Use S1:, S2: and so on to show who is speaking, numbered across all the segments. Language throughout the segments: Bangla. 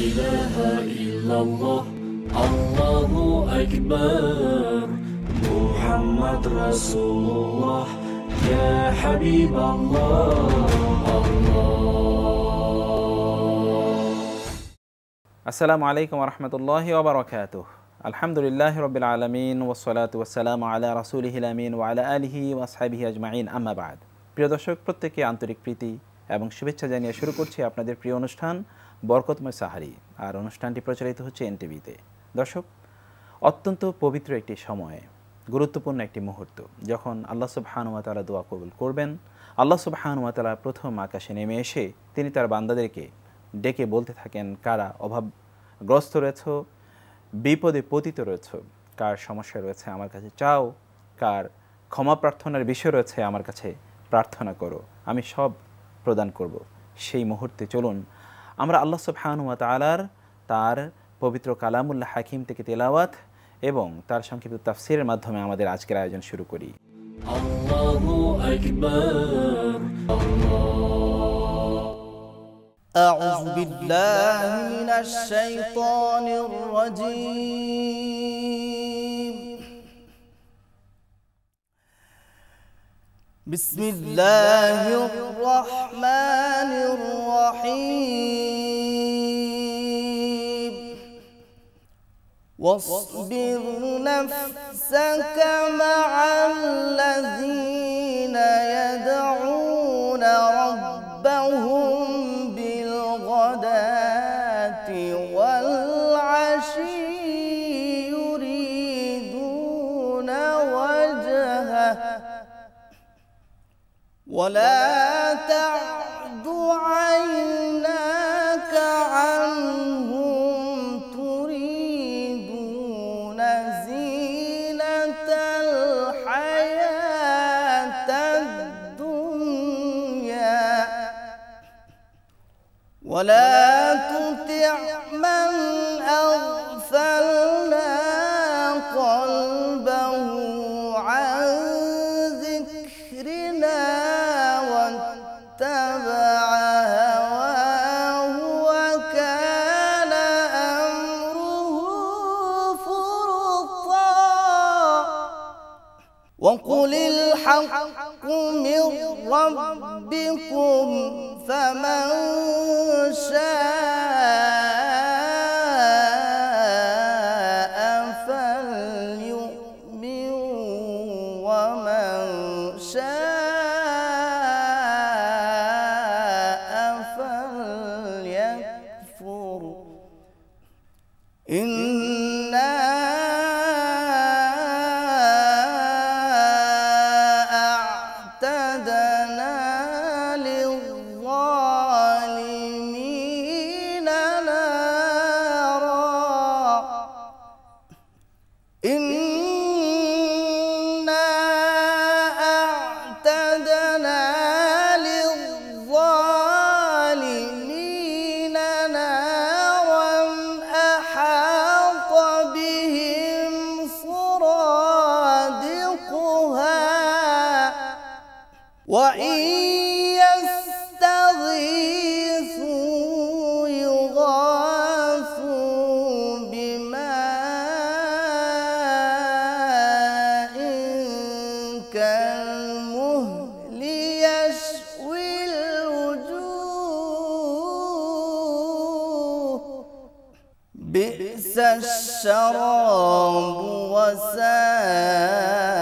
S1: إله إلا الله الله أكبر محمد رسول الله
S2: يا حبيب আসসালামু আলাইকুম রহমতুল্লাহ ওবরাকাত আলহামদুলিল্লাহ রবিল আলমিন ওসলাত ওসালাম আল্লাহ রসুলহিল আমিন ওয়ালা আলহি ওয়াসাবিহি আজমাইন আম্মাবাদ প্রিয় দর্শক প্রত্যেকে আন্তরিক প্রীতি এবং শুভেচ্ছা জানিয়ে শুরু করছি আপনাদের প্রিয় অনুষ্ঠান বরকতময় সাহারি আর অনুষ্ঠানটি প্রচারিত হচ্ছে এনটিভিতে দর্শক অত্যন্ত পবিত্র একটি সময়ে গুরুত্বপূর্ণ একটি মুহূর্ত যখন আল্লাহ সুবাহানুমাতালা দোয়া কবুল করবেন আল্লাহ সুবাহানুমাতালা প্রথম আকাশে নেমে এসে তিনি তার বান্দাদেরকে ডেকে বলতে থাকেন কারা অভাবগ্রস্ত রয়েছ বিপদে পতিত রয়েছ কার সমস্যা রয়েছে আমার কাছে চাও কার ক্ষমা প্রার্থনার বিষয় রয়েছে আমার কাছে প্রার্থনা করো আমি সব প্রদান করব সেই মুহূর্তে চলুন আমরা আল্লাহ সবহানুয়া তালার তার পবিত্র কালামুল্লাহ হাকিম থেকে তেলাওয়াত এবং তার সংক্ষিপ্ত তাফসিরের মাধ্যমে আমাদের আজকের আয়োজন শুরু করি
S3: أعوذ بالله من الشيطان الرجيم
S1: بسم الله
S3: الرحمن الرحيم واصبر نفسك مع الذين يدعون ولا تعد عيناك عنهم تريدون زينة الحياة الدنيا ولا تطع ربكم فمن الشراب وسائل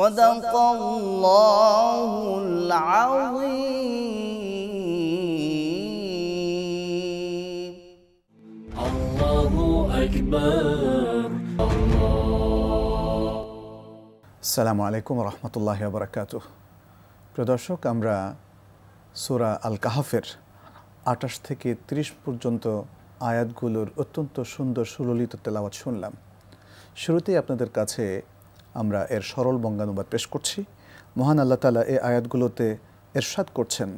S3: صدق الله العظيم الله أكبر الله
S4: السلام عليكم ورحمة প্রদর্শক আমরা সুরা আল কাহাফের আটাশ থেকে ৩০ পর্যন্ত আয়াতগুলোর অত্যন্ত সুন্দর সুললিত তেলাওয়াত শুনলাম শুরুতেই আপনাদের কাছে আমরা এর সরল বঙ্গানুবাদ পেশ করছি মহান আল্লাহ তালা এই আয়াতগুলোতে এরশাদ করছেন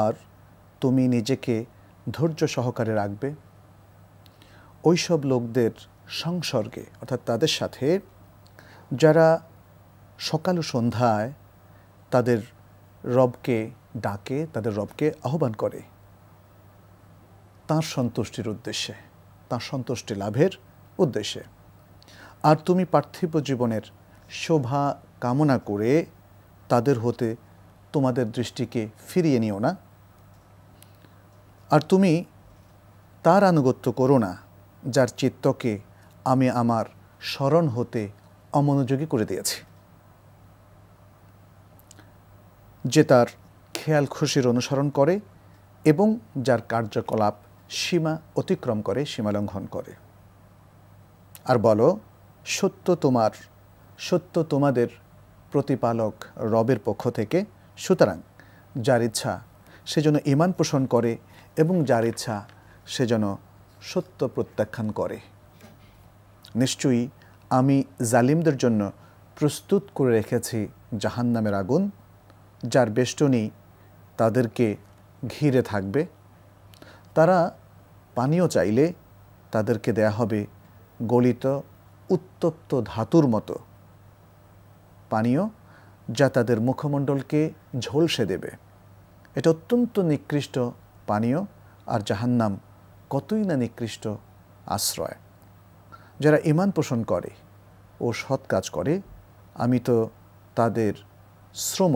S4: আর তুমি নিজেকে ধৈর্য সহকারে রাখবে ওই সব লোকদের সংসর্গে অর্থাৎ তাদের সাথে যারা সকাল ও সন্ধ্যায় তাদের রবকে ডাকে তাদের রবকে আহ্বান করে তার সন্তুষ্টির উদ্দেশ্যে তার সন্তুষ্টি লাভের উদ্দেশ্যে আর তুমি পার্থিব জীবনের শোভা কামনা করে তাদের হতে তোমাদের দৃষ্টিকে ফিরিয়ে নিও না আর তুমি তার আনুগত্য করো না যার চিত্তকে আমি আমার স্মরণ হতে অমনোযোগী করে দিয়েছি যে তার খেয়াল খুশির অনুসরণ করে এবং যার কার্যকলাপ সীমা অতিক্রম করে সীমালঙ্ঘন করে আর বলো সত্য তোমার সত্য তোমাদের প্রতিপালক রবের পক্ষ থেকে সুতরাং যার ইচ্ছা সে যেন ইমান পোষণ করে এবং যার ইচ্ছা সে যেন সত্য প্রত্যাখ্যান করে নিশ্চয়ই আমি জালিমদের জন্য প্রস্তুত করে রেখেছি জাহান নামের আগুন যার বেষ্টনী তাদেরকে ঘিরে থাকবে তারা পানীয় চাইলে তাদেরকে দেয়া হবে গলিত উত্তপ্ত ধাতুর মতো পানীয় যা তাদের মুখমণ্ডলকে ঝলসে দেবে এটা অত্যন্ত নিকৃষ্ট পানীয় আর জাহান্নাম কতই না নিকৃষ্ট আশ্রয় যারা ইমান পোষণ করে ও সৎ কাজ করে আমি তো তাদের শ্রম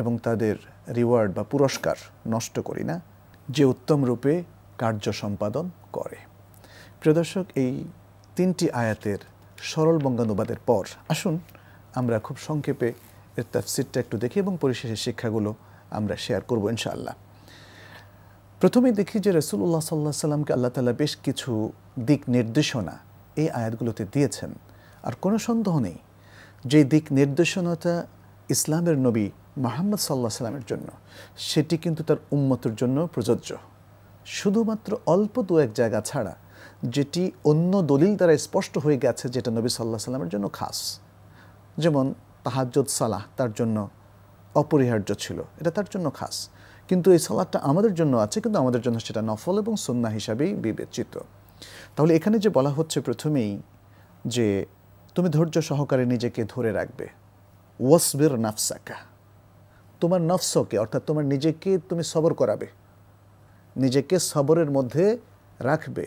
S4: এবং তাদের রিওয়ার্ড বা পুরস্কার নষ্ট করি না যে উত্তম রূপে কার্য সম্পাদন করে প্রিয় দর্শক এই তিনটি আয়াতের সরল বঙ্গানুবাদের পর আসুন আমরা খুব সংক্ষেপে এর তাফসিরটা একটু দেখি এবং পরিশেষের শিক্ষাগুলো আমরা শেয়ার করব ইনশাআল্লাহ প্রথমে দেখি যে রসুল্লাহ সাল্লাহ সাল্লামকে আল্লাহ তালা বেশ কিছু দিক নির্দেশনা এই আয়াতগুলোতে দিয়েছেন আর কোনো সন্দেহ নেই যে দিক নির্দেশনাটা ইসলামের নবী মোহাম্মদ সাল্লাহ সাল্লামের জন্য সেটি কিন্তু তার উন্মতের জন্য প্রযোজ্য শুধুমাত্র অল্প দু এক জায়গা ছাড়া যেটি অন্য দলিল দ্বারা স্পষ্ট হয়ে গেছে যেটা নবী সাল্লাহ সাল্লামের জন্য খাস যেমন তাহাজ্জুদ সালাহ তার জন্য অপরিহার্য ছিল এটা তার জন্য খাস কিন্তু এই সালাদটা আমাদের জন্য আছে কিন্তু আমাদের জন্য সেটা নফল এবং সন্না হিসাবেই বিবেচিত তাহলে এখানে যে বলা হচ্ছে প্রথমেই যে তুমি ধৈর্য সহকারে নিজেকে ধরে রাখবে ওয়াসবির নাফসাকা তোমার নফসকে অর্থাৎ তোমার নিজেকে তুমি সবর করাবে নিজেকে সবরের মধ্যে রাখবে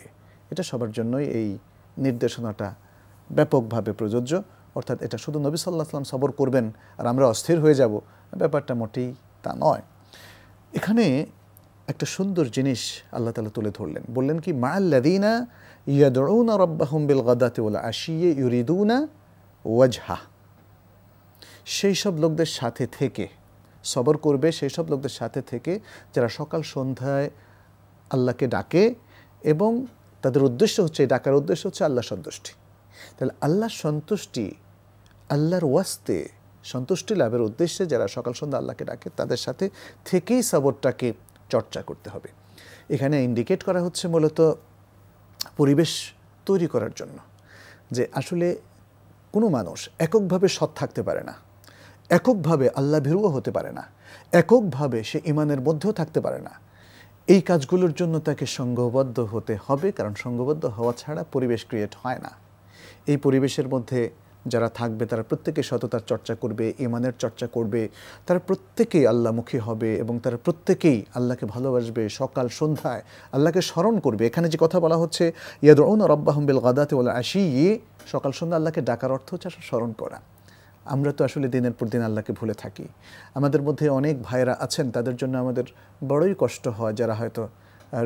S4: এটা সবার জন্যই এই নির্দেশনাটা ব্যাপকভাবে প্রযোজ্য অর্থাৎ এটা শুধু নবী সাল্লাহ সাল্লাম সবর করবেন আর আমরা অস্থির হয়ে যাব ব্যাপারটা মোটেই তা নয় এখানে একটা সুন্দর জিনিস আল্লাহ তালা তুলে ধরলেন বললেন কি মা আল্লাদিনা ইয়াদৌনা রব্বাহম বিল গাদাতে ওলা আশিয়ে ইউরিদুনা ওয়াজহা সেই সব লোকদের সাথে থেকে সবর করবে সেই সব লোকদের সাথে থেকে যারা সকাল সন্ধ্যায় আল্লাহকে ডাকে এবং তাদের উদ্দেশ্য হচ্ছে ডাকার উদ্দেশ্য হচ্ছে আল্লাহ সন্তুষ্টি তাহলে আল্লাহর সন্তুষ্টি আল্লাহর ওয়াস্তে সন্তুষ্টি লাভের উদ্দেশ্যে যারা সকাল সন্ধ্যা আল্লাহকে ডাকে তাদের সাথে থেকেই সাবরটাকে চর্চা করতে হবে এখানে ইন্ডিকেট করা হচ্ছে মূলত পরিবেশ তৈরি করার জন্য যে আসলে কোনো মানুষ এককভাবে সৎ থাকতে পারে না এককভাবে আল্লাহ ভেরুও হতে পারে না এককভাবে সে ইমানের মধ্যেও থাকতে পারে না এই কাজগুলোর জন্য তাকে সংঘবদ্ধ হতে হবে কারণ সংঘবদ্ধ হওয়া ছাড়া পরিবেশ ক্রিয়েট হয় না এই পরিবেশের মধ্যে যারা থাকবে তারা প্রত্যেকে সততার চর্চা করবে ইমানের চর্চা করবে তারা প্রত্যেকেই আল্লাহমুখী হবে এবং তারা প্রত্যেকেই আল্লাহকে ভালোবাসবে সকাল সন্ধ্যায় আল্লাহকে স্মরণ করবে এখানে যে কথা বলা হচ্ছে ইয়াদ রব্বাহম বিল গাদাতে ওলা আসি সকাল সন্ধ্যা আল্লাহকে ডাকার অর্থ হচ্ছে স্মরণ করা আমরা তো আসলে দিনের পর দিন আল্লাহকে ভুলে থাকি আমাদের মধ্যে অনেক ভাইয়েরা আছেন তাদের জন্য আমাদের বড়ই কষ্ট হয় যারা হয়তো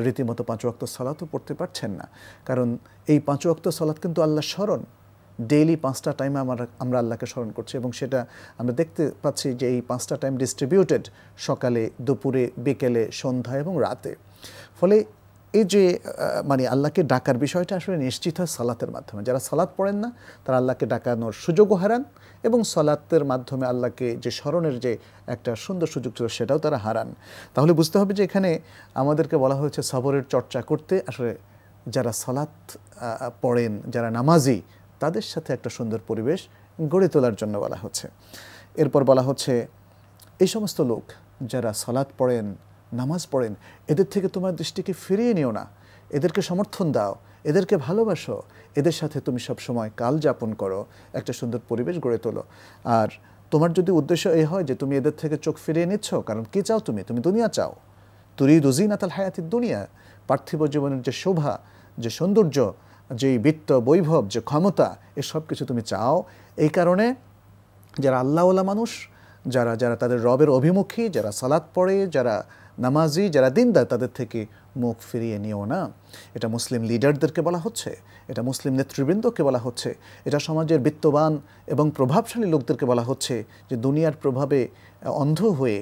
S4: রীতিমতো পাঁচ অক্ত সালাতও পড়তে পারছেন না কারণ এই পাঁচ অক্ত সালাত কিন্তু আল্লাহ স্মরণ ডেইলি পাঁচটা টাইমে আমরা আমরা আল্লাহকে স্মরণ করছি এবং সেটা আমরা দেখতে পাচ্ছি যে এই পাঁচটা টাইম ডিস্ট্রিবিউটেড সকালে দুপুরে বিকেলে সন্ধ্যা এবং রাতে ফলে এই যে মানে আল্লাহকে ডাকার বিষয়টা আসলে নিশ্চিত হয় সালাতের মাধ্যমে যারা সালাত পড়েন না তারা আল্লাহকে ডাকানোর সুযোগও হারান এবং সলাতের মাধ্যমে আল্লাহকে যে স্মরণের যে একটা সুন্দর সুযোগ ছিল সেটাও তারা হারান তাহলে বুঝতে হবে যে এখানে আমাদেরকে বলা হয়েছে সবরের চর্চা করতে আসলে যারা সলাৎ পড়েন যারা নামাজি তাদের সাথে একটা সুন্দর পরিবেশ গড়ে তোলার জন্য বলা হচ্ছে এরপর বলা হচ্ছে এই সমস্ত লোক যারা সলাৎ পড়েন নামাজ পড়েন এদের থেকে তোমার দৃষ্টিকে ফিরিয়ে নিও না এদেরকে সমর্থন দাও এদেরকে ভালোবাসো এদের সাথে তুমি সব সময় কাল যাপন করো একটা সুন্দর পরিবেশ গড়ে তোলো আর তোমার যদি উদ্দেশ্য এই হয় যে তুমি এদের থেকে চোখ ফিরিয়ে নিচ্ছ কারণ কি চাও তুমি তুমি দুনিয়া চাও তুরি রুজিন আতাল হায়াতির দুনিয়া পার্থিব জীবনের যে শোভা যে সৌন্দর্য যে বৃত্ত বৈভব যে ক্ষমতা এসব কিছু তুমি চাও এই কারণে যারা আল্লাহওয়ালা মানুষ যারা যারা তাদের রবের অভিমুখী যারা সালাদ পড়ে যারা নামাজি যারা দিনদার তাদের থেকে মুখ ফিরিয়ে নিও না এটা মুসলিম লিডারদেরকে বলা হচ্ছে এটা মুসলিম নেতৃবৃন্দকে বলা হচ্ছে এটা সমাজের বিত্তবান এবং প্রভাবশালী লোকদেরকে বলা হচ্ছে যে দুনিয়ার প্রভাবে অন্ধ হয়ে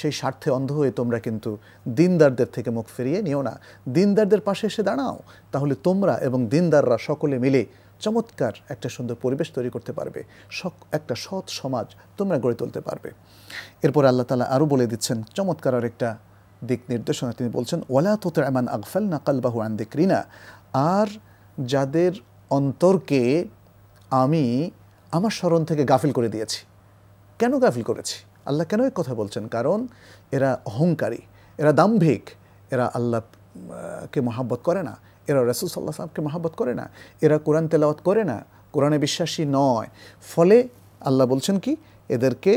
S4: সেই স্বার্থে অন্ধ হয়ে তোমরা কিন্তু দিনদারদের থেকে মুখ ফিরিয়ে নিও না দিনদারদের পাশে এসে দাঁড়াও তাহলে তোমরা এবং দিনদাররা সকলে মিলে চমৎকার একটা সুন্দর পরিবেশ তৈরি করতে পারবে একটা সৎ সমাজ তোমরা গড়ে তুলতে পারবে এরপর আল্লাহ তালা আরও বলে দিচ্ছেন চমৎকার আর একটা দিক নির্দেশনা তিনি বলছেন ওলা ওয়ালা এমন আকফাল না কালবাহু আন রিনা আর যাদের অন্তরকে আমি আমার স্মরণ থেকে গাফিল করে দিয়েছি কেন গাফিল করেছি আল্লাহ কেন এক কথা বলছেন কারণ এরা অহংকারী এরা দাম্ভিক এরা আল্লাহকে মহাব্বত করে না এরা রসুল সাল্লাহ সাহেবকে মহাব্বত করে না এরা কোরআন তেলাওয়াত করে না কোরআনে বিশ্বাসী নয় ফলে আল্লাহ বলছেন কি এদেরকে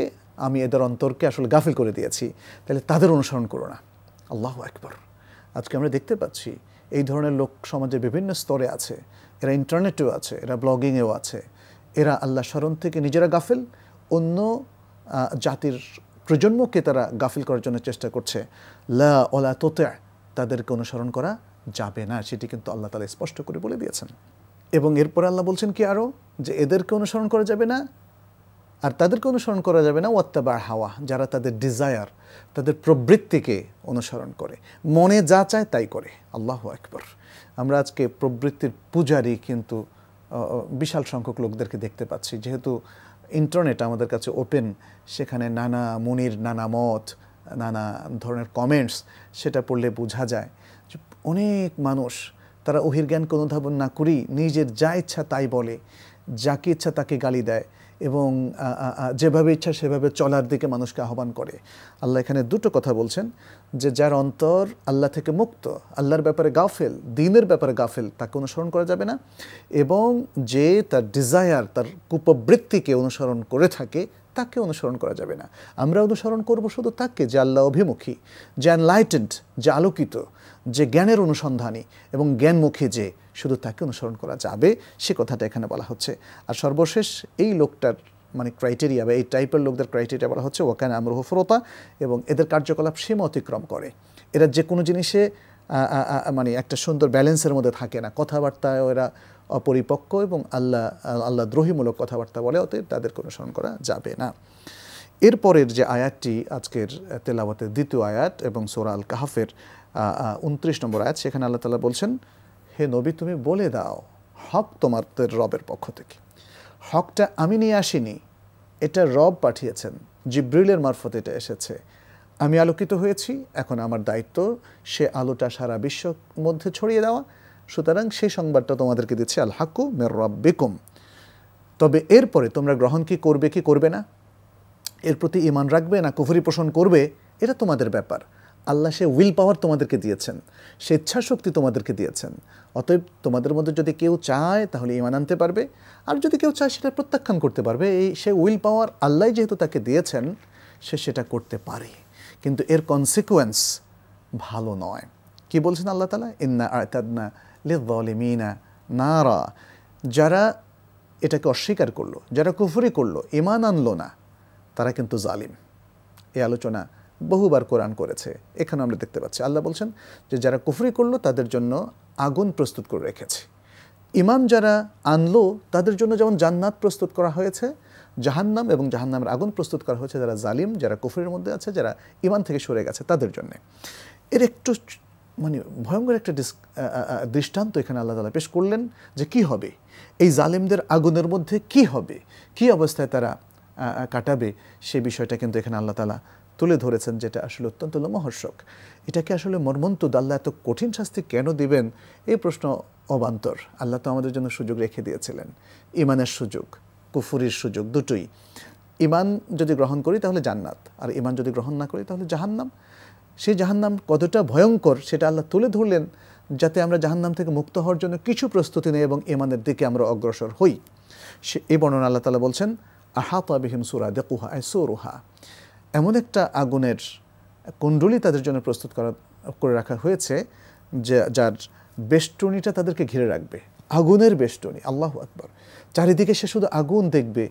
S4: আমি এদের অন্তরকে আসলে গাফিল করে দিয়েছি তাহলে তাদের অনুসরণ করো না আল্লাহ একবার আজকে আমরা দেখতে পাচ্ছি এই ধরনের লোক সমাজের বিভিন্ন স্তরে আছে এরা ইন্টারনেটেও আছে এরা ব্লগিংয়েও আছে এরা আল্লাহ স্মরণ থেকে নিজেরা গাফেল অন্য জাতির প্রজন্মকে তারা গাফিল করার জন্য চেষ্টা করছে লা তোতে তাদেরকে অনুসরণ করা যাবে না সেটি কিন্তু আল্লাহ তালা স্পষ্ট করে বলে দিয়েছেন এবং এরপরে আল্লাহ বলছেন কি আরও যে এদেরকে অনুসরণ করা যাবে না আর তাদেরকে অনুসরণ করা যাবে না ওয়াত্তাবার হাওয়া যারা তাদের ডিজায়ার তাদের প্রবৃত্তিকে অনুসরণ করে মনে যা চায় তাই করে আল্লাহ একবার আমরা আজকে প্রবৃত্তির পূজারই কিন্তু বিশাল সংখ্যক লোকদেরকে দেখতে পাচ্ছি যেহেতু ইন্টারনেট আমাদের কাছে ওপেন সেখানে নানা মনির নানা মত নানা ধরনের কমেন্টস সেটা পড়লে বোঝা যায় যে অনেক মানুষ তারা অহির জ্ঞানকে অনুধাবন না করেই নিজের যা ইচ্ছা তাই বলে যাকে ইচ্ছা তাকে গালি দেয় এবং যেভাবে ইচ্ছা সেভাবে চলার দিকে মানুষকে আহ্বান করে আল্লাহ এখানে দুটো কথা বলছেন যে যার অন্তর আল্লাহ থেকে মুক্ত আল্লাহর ব্যাপারে গাফেল দিনের ব্যাপারে গাফেল তাকে অনুসরণ করা যাবে না এবং যে তার ডিজায়ার তার কুপবৃত্তিকে অনুসরণ করে থাকে তাকে অনুসরণ করা যাবে না আমরা অনুসরণ করব শুধু তাকে যে আল্লাহ অভিমুখী যে আনলাইটেন্ড যে আলোকিত যে জ্ঞানের অনুসন্ধানী এবং জ্ঞানমুখী যে শুধু তাকে অনুসরণ করা যাবে সে কথাটা এখানে বলা হচ্ছে আর সর্বশেষ এই লোকটার মানে ক্রাইটেরিয়া বা এই টাইপের লোকদের ক্রাইটেরিয়া বলা হচ্ছে ওখানে আমর হফরতা এবং এদের কার্যকলাপ সীমা অতিক্রম করে এরা যে কোনো জিনিসে মানে একটা সুন্দর ব্যালেন্সের মধ্যে থাকে না কথাবার্তায় এরা অপরিপক্ক এবং আল্লাহ আল্লাহ দ্রোহীমূলক কথাবার্তা বলে অতএব তাদেরকে অনুসরণ করা যাবে না এরপরের যে আয়াতটি আজকের তেলাবতের দ্বিতীয় আয়াত এবং সোরা আল কাহাফের উনত্রিশ নম্বর আয়াত সেখানে আল্লাহ তালা বলছেন হে নবী তুমি বলে দাও হক তোমার রবের পক্ষ থেকে হকটা আমি নিয়ে আসিনি এটা রব পাঠিয়েছেন জিব্রিলের মারফত এটা এসেছে আমি আলোকিত হয়েছি এখন আমার দায়িত্ব সে আলোটা সারা বিশ্ব মধ্যে ছড়িয়ে দেওয়া সুতরাং সেই সংবাদটা তোমাদেরকে দিচ্ছে আল হাকু মের বেকুম তবে এরপরে তোমরা গ্রহণ কি করবে কি করবে না এর প্রতি ইমান রাখবে না কুফুরি পোষণ করবে এটা তোমাদের ব্যাপার আল্লাহ সে উইল পাওয়ার তোমাদেরকে দিয়েছেন স্বেচ্ছা শক্তি তোমাদেরকে দিয়েছেন অতএব তোমাদের মধ্যে যদি কেউ চায় তাহলে ইমান আনতে পারবে আর যদি কেউ চায় সেটা প্রত্যাখ্যান করতে পারবে এই সে উইল পাওয়ার আল্লাহ যেহেতু তাকে দিয়েছেন সে সেটা করতে পারে কিন্তু এর কনসিকুয়েন্স ভালো নয় কি বলছেন আল্লাহ তালা ইন্না আয়তাদনা লিমিনা নারা যারা এটাকে অস্বীকার করলো যারা কুফুরি করলো ইমান আনলো না তারা কিন্তু জালিম এই আলোচনা বহুবার কোরআন করেছে এখানে আমরা দেখতে পাচ্ছি আল্লাহ বলছেন যে যারা কুফরি করলো তাদের জন্য আগুন প্রস্তুত করে রেখেছে ইমাম যারা আনলো তাদের জন্য যেমন জান্নাত প্রস্তুত করা হয়েছে জাহান্নাম এবং জাহান্নামের আগুন প্রস্তুত করা হয়েছে যারা জালিম যারা কুফরির মধ্যে আছে যারা ইমান থেকে সরে গেছে তাদের জন্য এর একটু মানে ভয়ঙ্কর একটা দৃষ্টান্ত এখানে আল্লাহ তালা পেশ করলেন যে কি হবে এই জালিমদের আগুনের মধ্যে কি হবে কি অবস্থায় তারা কাটাবে সে বিষয়টা কিন্তু এখানে আল্লাহ তালা তুলে ধরেছেন যেটা আসলে অত্যন্ত লোমহর্ষক এটাকে আসলে মর্মন্তুদ আল্লাহ এত কঠিন শাস্তি কেন দিবেন এই প্রশ্ন অবান্তর আল্লাহ তো আমাদের জন্য সুযোগ রেখে দিয়েছিলেন ইমানের সুযোগ কুফুরির সুযোগ দুটোই ইমান যদি গ্রহণ করি তাহলে জান্নাত আর ইমান যদি গ্রহণ না করি তাহলে জাহান্নাম সেই জাহান্নাম কতটা ভয়ঙ্কর সেটা আল্লাহ তুলে ধরলেন যাতে আমরা জাহান্নাম থেকে মুক্ত হওয়ার জন্য কিছু প্রস্তুতি নেই এবং ইমানের দিকে আমরা অগ্রসর হই সে এই বর্ণনা আল্লাহ তালা বলছেন আহাত আবিহিম সুরা দেকুহা সুরুহা এমন একটা আগুনের কুণ্ডলি তাদের জন্য প্রস্তুত করা করে রাখা হয়েছে যে যার বেষ্টনীটা তাদেরকে ঘিরে রাখবে আগুনের বেষ্টনী আল্লাহ আকবর চারিদিকে সে শুধু আগুন দেখবে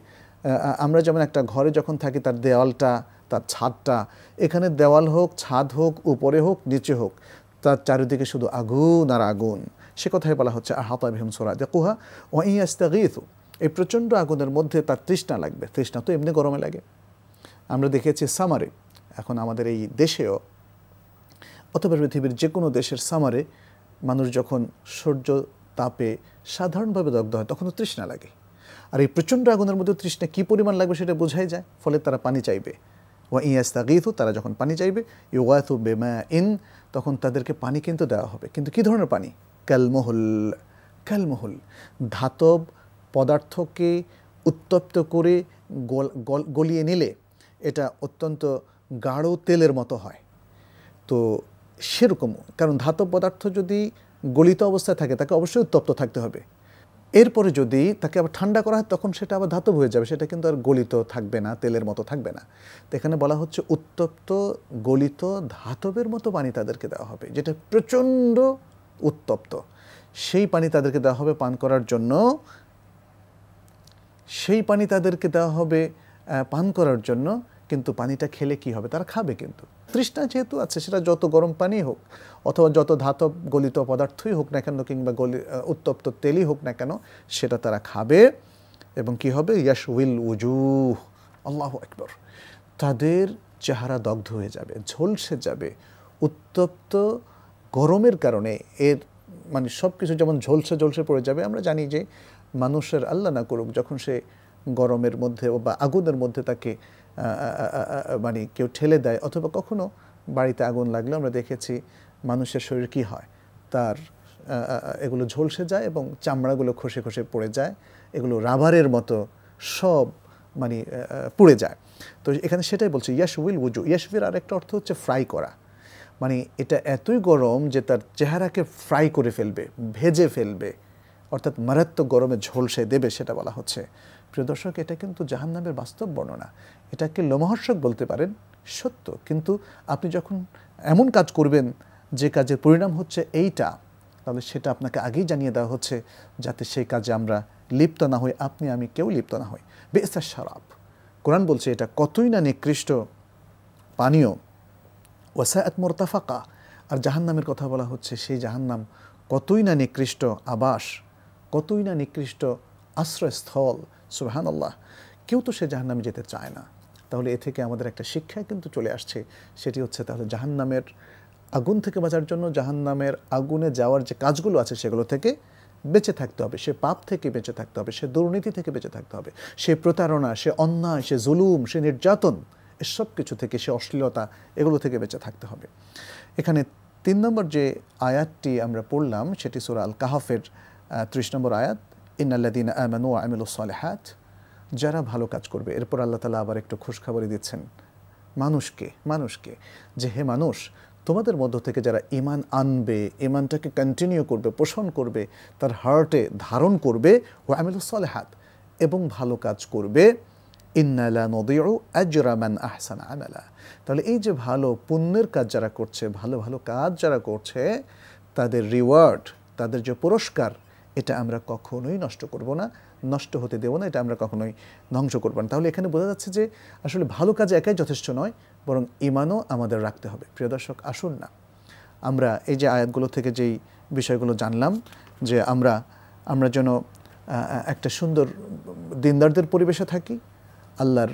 S4: আমরা যেমন একটা ঘরে যখন থাকি তার দেওয়ালটা তার ছাদটা এখানে দেওয়াল হোক ছাদ হোক উপরে হোক নিচে হোক তার চারিদিকে শুধু আগুন আর আগুন সে কথাই বলা হচ্ছে হাতা ভীম সোরা দেকুহা তো এই প্রচণ্ড আগুনের মধ্যে তার তৃষ্ণা লাগবে তৃষ্ণা তো এমনি গরমে লাগে আমরা দেখেছি সামারে এখন আমাদের এই দেশেও অথবা পৃথিবীর যে কোনো দেশের সামারে মানুষ যখন সূর্য তাপে সাধারণভাবে দগ্ধ হয় তখন তৃষ্ণা লাগে আর এই প্রচণ্ড আগুনের মধ্যে তৃষ্ণা কী পরিমাণ লাগবে সেটা বোঝাই যায় ফলে তারা পানি চাইবে ওয়া ইয়াস্তাগিথু তারা যখন পানি চাইবে ইউগাথু বেমা ইন তখন তাদেরকে পানি কিন্তু দেওয়া হবে কিন্তু কী ধরনের পানি ক্যালমহল ক্যালমহল ধাতব পদার্থকে উত্তপ্ত করে গলিয়ে নিলে এটা অত্যন্ত গাঢ় তেলের মতো হয় তো সেরকম কারণ ধাতব পদার্থ যদি গলিত অবস্থায় থাকে তাকে অবশ্যই উত্তপ্ত থাকতে হবে এরপরে যদি তাকে আবার ঠান্ডা করা হয় তখন সেটা আবার ধাতব হয়ে যাবে সেটা কিন্তু আর গলিত থাকবে না তেলের মতো থাকবে না তো এখানে বলা হচ্ছে উত্তপ্ত গলিত ধাতবের মতো পানি তাদেরকে দেওয়া হবে যেটা প্রচণ্ড উত্তপ্ত সেই পানি তাদেরকে দেওয়া হবে পান করার জন্য সেই পানি তাদেরকে দেওয়া হবে পান করার জন্য কিন্তু পানিটা খেলে কি হবে তারা খাবে কিন্তু তৃষ্ণা যেহেতু আছে সেটা যত গরম পানি হোক অথবা যত ধাতব গলিত পদার্থই হোক না কেন কিংবা গলি উত্তপ্ত তেলই হোক না কেন সেটা তারা খাবে এবং কি হবে ইয়াস উইল উজু আল্লাহ একবার তাদের চেহারা দগ্ধ হয়ে যাবে ঝলসে যাবে উত্তপ্ত গরমের কারণে এর মানে সব কিছু যেমন ঝলসে ঝলসে পড়ে যাবে আমরা জানি যে মানুষের আল্লাহ না করুক যখন সে গরমের মধ্যে বা আগুনের মধ্যে তাকে মানে কেউ ঠেলে দেয় অথবা কখনো বাড়িতে আগুন লাগলে আমরা দেখেছি মানুষের শরীর কি হয় তার এগুলো ঝলসে যায় এবং চামড়াগুলো খসে খসে পড়ে যায় এগুলো রাবারের মতো সব মানে পুড়ে যায় তো এখানে সেটাই বলছে ইয়াস উইল উজু ইয়াসভির আরেকটা অর্থ হচ্ছে ফ্রাই করা মানে এটা এতই গরম যে তার চেহারাকে ফ্রাই করে ফেলবে ভেজে ফেলবে অর্থাৎ মারাত্মক গরমে ঝলসে দেবে সেটা বলা হচ্ছে প্রিয় দর্শক এটা কিন্তু জাহান নামের বাস্তব বর্ণনা এটাকে লোমহর্ষক বলতে পারেন সত্য কিন্তু আপনি যখন এমন কাজ করবেন যে কাজের পরিণাম হচ্ছে এইটা তাহলে সেটা আপনাকে আগেই জানিয়ে দেওয়া হচ্ছে যাতে সেই কাজে আমরা লিপ্ত না হই আপনি আমি কেউ লিপ্ত না হই বেসার সারাপ কোরআন বলছে এটা কতই না নিকৃষ্ট পানীয় ওয়াসায়াত মোরতাফাকা আর জাহান্নামের কথা বলা হচ্ছে সেই জাহান্নাম কতই না নিকৃষ্ট আবাস কতই না নিকৃষ্ট আশ্রয়স্থল সুবাহান আল্লাহ কেউ তো সে জাহান্নামে যেতে চায় না তাহলে এ থেকে আমাদের একটা শিক্ষা কিন্তু চলে আসছে সেটি হচ্ছে তাহলে জাহান্নামের আগুন থেকে বাঁচার জন্য জাহান্নামের আগুনে যাওয়ার যে কাজগুলো আছে সেগুলো থেকে বেঁচে থাকতে হবে সে পাপ থেকে বেঁচে থাকতে হবে সে দুর্নীতি থেকে বেঁচে থাকতে হবে সে প্রতারণা সে অন্যায় সে জুলুম সে নির্যাতন এসব কিছু থেকে সে অশ্লীলতা এগুলো থেকে বেঁচে থাকতে হবে এখানে তিন নম্বর যে আয়াতটি আমরা পড়লাম সেটি সুরা আল কাহাফের ত্রিশ নম্বর আয়াত ইন্নাল্লাদিন আমানু আমিল সালেহাত যারা ভালো কাজ করবে এরপর আল্লাহ তালা আবার একটু খুশখাবরি দিচ্ছেন মানুষকে মানুষকে যে হে মানুষ তোমাদের মধ্য থেকে যারা ইমান আনবে ইমানটাকে কন্টিনিউ করবে পোষণ করবে তার হার্টে ধারণ করবে ও আমিল হাত এবং ভালো কাজ করবে ইন্নালা নদীয় আজরামান আহসান আনালা তাহলে এই যে ভালো পুণ্যের কাজ যারা করছে ভালো ভালো কাজ যারা করছে তাদের রিওয়ার্ড তাদের যে পুরস্কার এটা আমরা কখনোই নষ্ট করব না নষ্ট হতে দেব না এটা আমরা কখনোই ধ্বংস করব না তাহলে এখানে বোঝা যাচ্ছে যে আসলে ভালো কাজে একাই যথেষ্ট নয় বরং ইমানও আমাদের রাখতে হবে প্রিয় দর্শক আসুন না আমরা এই যে আয়াতগুলো থেকে যেই বিষয়গুলো জানলাম যে আমরা আমরা যেন একটা সুন্দর দিনদারদের পরিবেশে থাকি আল্লাহর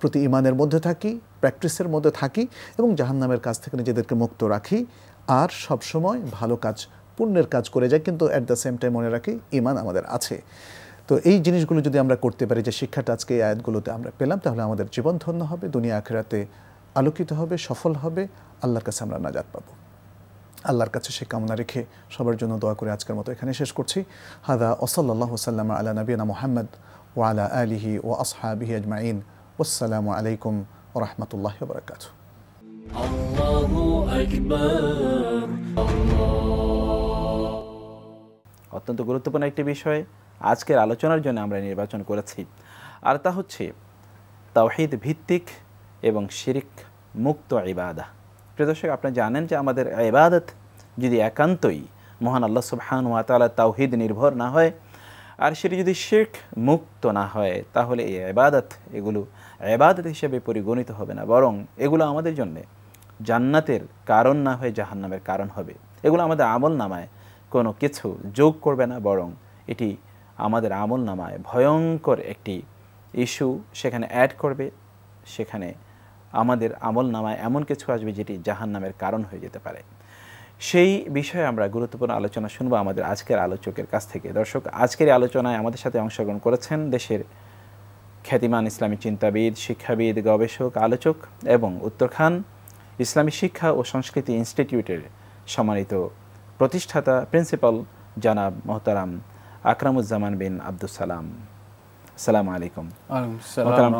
S4: প্রতি ইমানের মধ্যে থাকি প্র্যাকটিসের মধ্যে থাকি এবং জাহান্নামের কাছ থেকে নিজেদেরকে মুক্ত রাখি আর সবসময় ভালো কাজ পুণ্যের কাজ করে যায় কিন্তু অ্যাট দ্য সেম টাইম মনে রাখি ইমান আমাদের আছে তো এই জিনিসগুলো যদি আমরা করতে পারি যে শিক্ষাটা আজকে এই আয়াতগুলোতে আমরা পেলাম তাহলে আমাদের জীবন ধন্য হবে দুনিয়া আখেরাতে আলোকিত হবে সফল হবে আল্লাহর কাছে আমরা নাজাদ পাবো আল্লাহর কাছে সে কামনা রেখে সবার জন্য দোয়া করে আজকের মতো এখানে শেষ করছি হাদা ওসল্লাহ সাল্লাম আল্লাহ নবীনা মোহাম্মদ ও আলা আলিহি ও আসহাবি আজমাইন ওসালামু আলাইকুম ورحمة الله وبركاته
S1: الله أكبر الله
S2: অত্যন্ত গুরুত্বপূর্ণ একটি বিষয় আজকের আলোচনার জন্য আমরা নির্বাচন করেছি আর তা হচ্ছে তাওহিদ ভিত্তিক এবং শিরিক মুক্ত ইবাদা প্রিয়দর্শক আপনি জানেন যে আমাদের ইবাদত যদি একান্তই মহান আল্লাহ সুবহান ওয়াতালা তাওহিদ নির্ভর না হয় আর সেটি যদি শেখ মুক্ত না হয় তাহলে এই এবাদত এগুলো এবাদত হিসেবে পরিগণিত হবে না বরং এগুলো আমাদের জন্যে জান্নাতের কারণ না হয়ে জাহান্নামের কারণ হবে এগুলো আমাদের আমল নামায় কোনো কিছু যোগ করবে না বরং এটি আমাদের আমল নামায় ভয়ঙ্কর একটি ইস্যু সেখানে অ্যাড করবে সেখানে আমাদের আমল নামায় এমন কিছু আসবে যেটি জাহান নামের কারণ হয়ে যেতে পারে সেই বিষয়ে আমরা গুরুত্বপূর্ণ আলোচনা শুনবো আমাদের আজকের আলোচকের কাছ থেকে দর্শক আজকের আলোচনায় আমাদের সাথে অংশগ্রহণ করেছেন দেশের খ্যাতিমান ইসলামী চিন্তাবিদ শিক্ষাবিদ গবেষক আলোচক এবং উত্তরখান ইসলামী শিক্ষা ও সংস্কৃতি ইনস্টিটিউটের সম্মানিত প্রতিষ্ঠাতা প্রিন্সিপাল জানাব মোহতারাম আকরামুজ্জামান বিন আব্দুল সালাম আসসালামু আলাইকুম মোহতারাম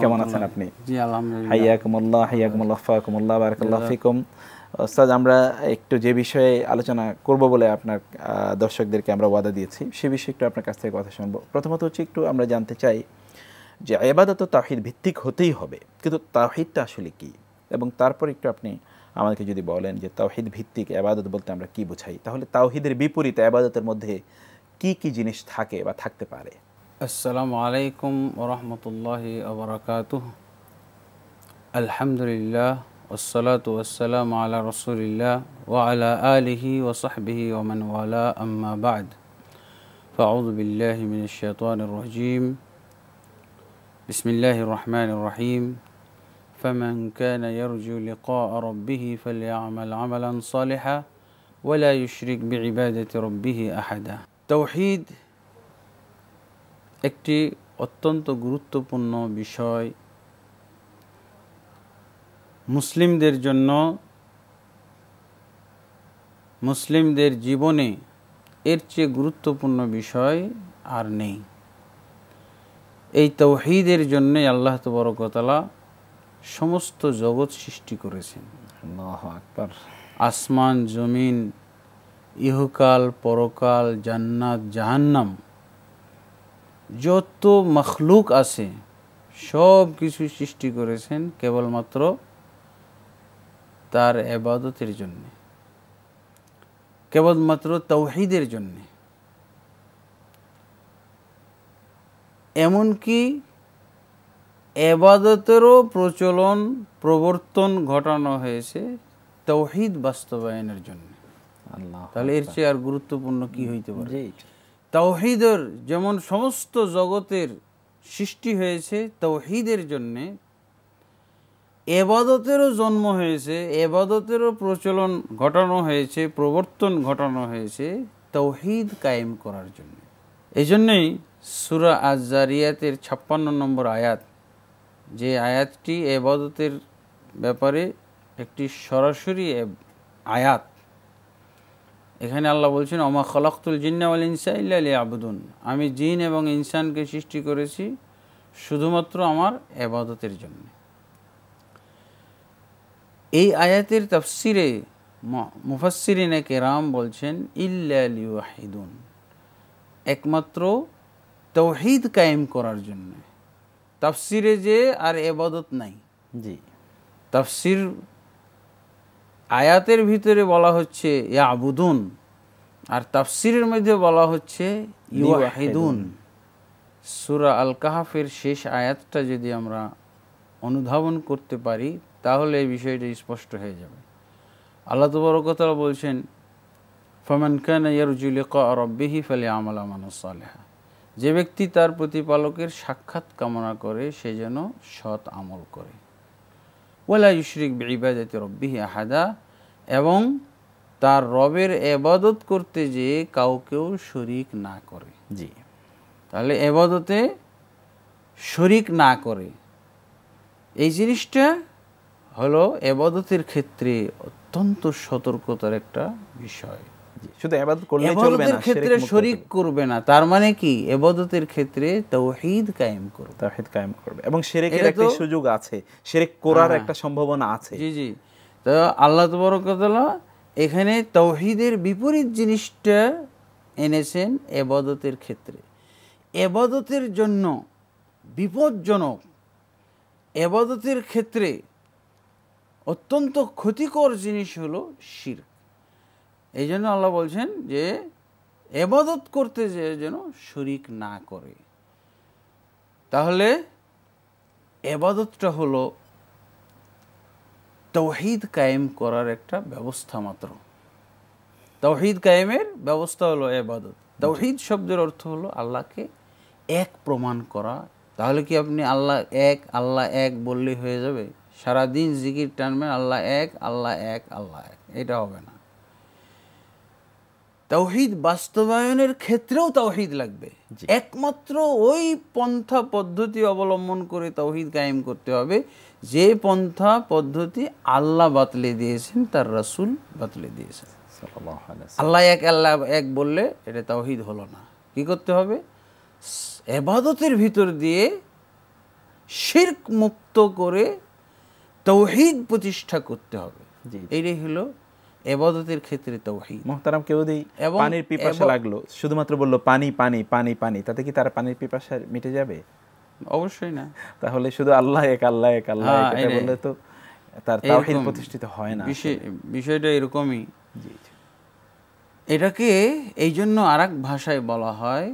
S2: আমরা একটু যে বিষয়ে আলোচনা করব বলে আপনার দর্শকদেরকে আমরা ওয়াদা দিয়েছি সে বিষয়ে একটু আপনার কাছ থেকে কথা শুনবো প্রথমত হচ্ছে একটু আমরা জানতে চাই যে এবাদত তাহিদ ভিত্তিক হতেই হবে কিন্তু তাহিদটা আসলে কি এবং তারপর একটু আপনি আমাদেরকে যদি বলেন যে তাওহিদ ভিত্তিক আবাদত বলতে আমরা কি বুঝাই তাহলে তাওহিদের বিপরীত আবাদতের মধ্যে কি কি জিনিস থাকে বা থাকতে পারে
S5: আসসালামু আলাইকুম রহমতুল্লাহ আবরাকাত আলহামদুলিল্লাহ ওসলাত ওসালাম আলা রসুলিল্লাহ ও আলা আলিহি ওসাহবিহি ওমান ওয়ালা আম্মা বাদ فأعوذ بالله من الشيطان الرجيم بسم الله الرحمن الرحيم فمن كان يرجو لقاء ربه فليعمل عملا صالحا ولا يشرك بعبادة ربه أحدا توحيد একটি অত্যন্ত গুরুত্বপূর্ণ বিষয় মুসলিমদের জন্য মুসলিমদের জীবনে এর চেয়ে গুরুত্বপূর্ণ বিষয় আর নেই এই তৌহিদের জন্যই আল্লাহ তবরকতলা সমস্ত জগৎ সৃষ্টি করেছেন আসমান জমিন ইহকাল পরকাল জান্নাত জাহান্নাম যত মখলুক আছে সব কিছু সৃষ্টি করেছেন কেবলমাত্র তার এবাদতের জন্যে কেবলমাত্র তৌহিদের জন্যে এমনকি এবাদতেরও প্রচলন প্রবর্তন ঘটানো হয়েছে তৌহিদ বাস্তবায়নের জন্য তাহলে এর চেয়ে আর গুরুত্বপূর্ণ কি হইতে পারে তৌহিদের যেমন সমস্ত জগতের সৃষ্টি হয়েছে তৌহিদের জন্যে এবাদতেরও জন্ম হয়েছে এবাদতেরও প্রচলন ঘটানো হয়েছে প্রবর্তন ঘটানো হয়েছে তৌহিদ কায়েম করার জন্য এই জন্যই সুরা আজ জারিয়াতের ছাপ্পান্ন নম্বর আয়াত যে আয়াতটি এবাদতের ব্যাপারে একটি সরাসরি আয়াত এখানে আল্লাহ বলছেন অমা খলাক্তুল জিন্নাওয়াল ইনসা ইল্লা আবুদুন আমি জিন এবং ইনসানকে সৃষ্টি করেছি শুধুমাত্র আমার এবাদতের জন্য এই আয়াতের তাফসিরে মুফাসিরিনে রাম বলছেন ইল্লা একমাত্র তৌহিদ কায়েম করার জন্যে তাফসিরে যে আর এবাদত নাই জি তাফসির আয়াতের ভিতরে বলা হচ্ছে ইয়া আবুদুন আর তাফসিরের মধ্যে বলা হচ্ছে ইউহিদুন সুরা আল কাহাফের শেষ আয়াতটা যদি আমরা অনুধাবন করতে পারি তাহলে এই বিষয়টা স্পষ্ট হয়ে যাবে আল্লাহ তবরকতলা বলছেন ফমান খান ইয়ারজুল রব্বিহি ফলে মানুষ আলহা যে ব্যক্তি তার প্রতিপালকের সাক্ষাৎ কামনা করে সে যেন সৎ আমল করে ওলা ইউশরিক ইবাদতি রব্বিহি আহাদা এবং তার রবের এবাদত করতে যে কাউকেও শরিক না করে জি তাহলে এবাদতে শরিক না করে এই জিনিসটা হলো এবাদতের ক্ষেত্রে অত্যন্ত সতর্কতার একটা
S2: বিষয় শুধু করলে চলবে না ক্ষেত্রে শরীক
S5: করবে না তার মানে কি ক্ষেত্রে তাওহীদ কায়েম করবে তাওহীদ কায়েম করবে এবং শিরকের একটা সুযোগ আছে শিরক করার হ্যাঁ। একটা সম্ভাবনা আছে জি জি তো আল্লাহ এখানে বিপরীত জিনিসটা এনেছেন এবাদতের ক্ষেত্রে এবাদতের জন্য বিপজ্জনক এবাদতের ক্ষেত্রে অত্যন্ত ক্ষতিকর জিনিস হলো শির্ক এই জন্য আল্লাহ বলছেন যে এবাদত করতে যে যেন শরিক না করে তাহলে এবাদতটা হলো তৌহিদ কায়েম করার একটা ব্যবস্থা মাত্র তৌহিদ কায়েমের ব্যবস্থা হলো এবাদত তৌহিদ শব্দের অর্থ হলো আল্লাহকে এক প্রমাণ করা তাহলে কি আপনি আল্লাহ এক আল্লাহ এক বললেই হয়ে যাবে সারাদিন জিকির টানবেন আল্লাহ এক আল্লাহ এক আল্লাহ এক এটা হবে না তৌহিদ বাস্তবায়নের ক্ষেত্রেও তাওহিদ লাগবে একমাত্র ওই পন্থা পদ্ধতি অবলম্বন করে তৌহিদ কায়েম করতে হবে যে পন্থা পদ্ধতি আল্লাহ বাতলে দিয়েছেন তার রাসুল বাতলে দিয়েছেন আল্লাহ এক আল্লাহ এক বললে এটা তাওহিদ হলো না কি করতে হবে এবাদতের ভিতর দিয়ে শির্ক মুক্ত করে তৌহিদ প্রতিষ্ঠা করতে হবে এটাই
S2: হলো এবাদতের ক্ষেত্রে তৌহিদ মোহতারাম কেউ দেই পানির পিপাসা লাগলো শুধুমাত্র বলল পানি পানি পানি পানি তাতে কি তার পানির পিপাসা মিটে যাবে অবশ্যই না তাহলে শুধু আল্লাহ এক আল্লাহ এক আল্লাহ হ্যাঁ, এটা বললে তো তার তাওহীদ প্রতিষ্ঠিত হয় না
S5: বিষয়টা এরকমই এটাকে এই জন্য আরেক ভাষায় বলা হয়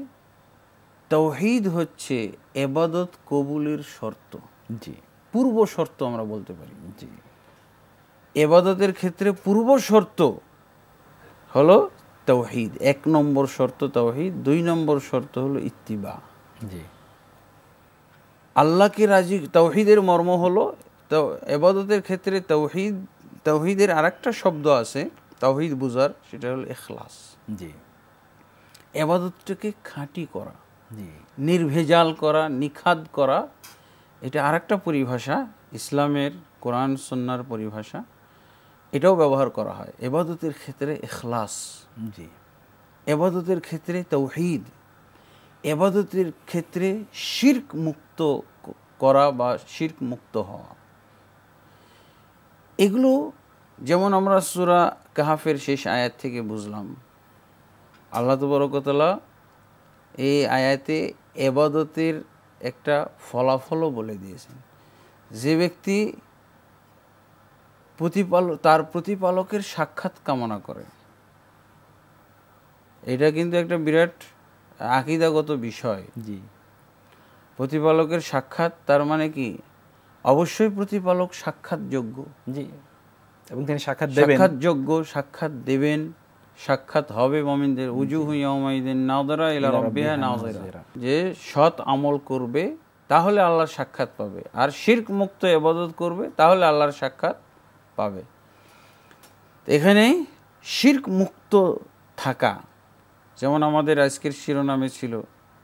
S5: তৌহিদ হচ্ছে এবাদত কবুলের শর্ত জি পূর্ব শর্ত আমরা বলতে পারি জি এবাদতের ক্ষেত্রে পূর্ব শর্ত হলো তৌহিদ এক নম্বর শর্ত তৌহিদ দুই নম্বর শর্ত হলো ইত্তিবা জি আল্লাহকে রাজি তৌহিদের মর্ম হলো তো এবাদতের ক্ষেত্রে তৌহিদ তৌহিদের আরেকটা শব্দ আছে তৌহিদ বুজার সেটা হলো এখলাস জি এবাদতটাকে খাঁটি করা নির্ভেজাল করা নিখাদ করা এটা আরেকটা পরিভাষা ইসলামের কোরআন সন্ন্যার পরিভাষা এটাও ব্যবহার করা হয় এবাদতের ক্ষেত্রে এখলাস জি এবাদতের ক্ষেত্রে তৌহিদ এবাদতের ক্ষেত্রে শির্ক মুক্ত করা বা শির্ক মুক্ত হওয়া এগুলো যেমন আমরা সুরা কাহাফের শেষ আয়াত থেকে বুঝলাম আল্লাহ তবরকতলা এই আয়াতে এবাদতের একটা ফলাফলও বলে দিয়েছেন যে ব্যক্তি প্রতিপাল তার প্রতিপালকের সাক্ষাৎ কামনা করে এটা কিন্তু একটা বিরাট আকিদাগত বিষয় জি প্রতিপালকের সাক্ষাৎ তার মানে কি অবশ্যই প্রতিপালক সাক্ষাৎ যোগ্য জি
S2: এবং তিনি সাক্ষাৎ সাক্ষাৎ
S5: যোগ্য সাক্ষাৎ দেবেন সাক্ষাৎ হবে মমিনদের উজু হুইয়াউমাইদিন নাওদারা ইলা রব্বিহা নাওদারা যে সৎ আমল করবে তাহলে আল্লাহর সাক্ষাৎ পাবে আর শির্ক মুক্ত এবাদত করবে তাহলে আল্লাহর সাক্ষাৎ পাবে এখানে শির্ক মুক্ত থাকা যেমন আমাদের আজকের শিরোনামে ছিল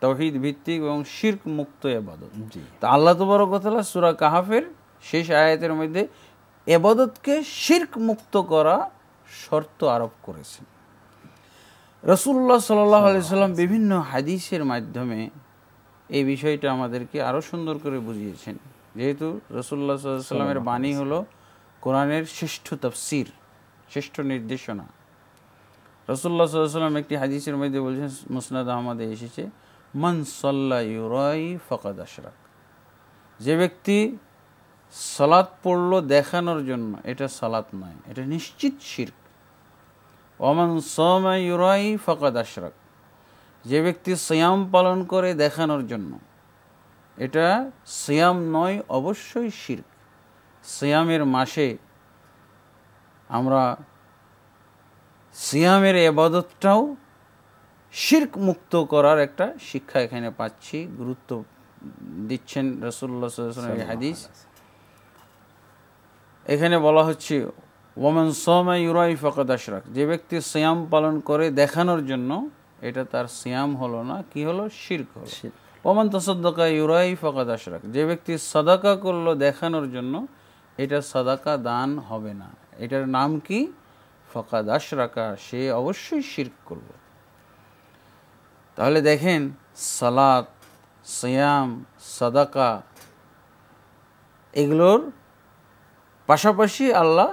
S5: তহিদ ভিত্তিক এবং শির্ক মুক্ত এবাদত তো আল্লাহ কথা সুরা কাহাফের শেষ আয়াতের মধ্যে এবাদতকে শির্ক মুক্ত করা শর্ত আরোপ করেছেন রসুল্লাহ সাল্লাহ সাল্লাম বিভিন্ন হাদিসের মাধ্যমে এই বিষয়টা আমাদেরকে আরও সুন্দর করে বুঝিয়েছেন যেহেতু রসুল্লাহ সাল্লামের বাণী হলো কোরআনের শ্রেষ্ঠ তফসির শ্রেষ্ঠ নির্দেশনা রসুল্লা সাল্লাম একটি হাদিসের মধ্যে বলছেন মুসনাদ আহমদে এসেছে মন সল্লা ইউরাই ফকাদ আশরাক যে ব্যক্তি সালাত পড়ল দেখানোর জন্য এটা সালাত নয় এটা নিশ্চিত শির্ক অমন সমা ইউরাই ফকাদ আশরাক যে ব্যক্তি সিয়াম পালন করে দেখানোর জন্য এটা সিয়াম নয় অবশ্যই শির্ক সিয়ামের মাসে আমরা সিয়ামের এবাদতটাও শির্ক মুক্ত করার একটা শিক্ষা এখানে পাচ্ছি গুরুত্ব দিচ্ছেন রসুল্লাহ হাদিস এখানে বলা হচ্ছে ওমেন সমা ইউরাই ফকদ আশরাক যে ব্যক্তি সিয়াম পালন করে দেখানোর জন্য এটা তার সিয়াম হলো না কি হলো শির্ক হলো ওমান তসদ্দকা ইউরাই ফকদ আশরাক যে ব্যক্তি সদাকা করলো দেখানোর জন্য এটা সদাকা দান হবে না এটার নাম কি ফকাদ রাখা সে অবশ্যই শির্ক করব তাহলে দেখেন সালাত সিয়াম সাদাকা এগুলোর পাশাপাশি আল্লাহ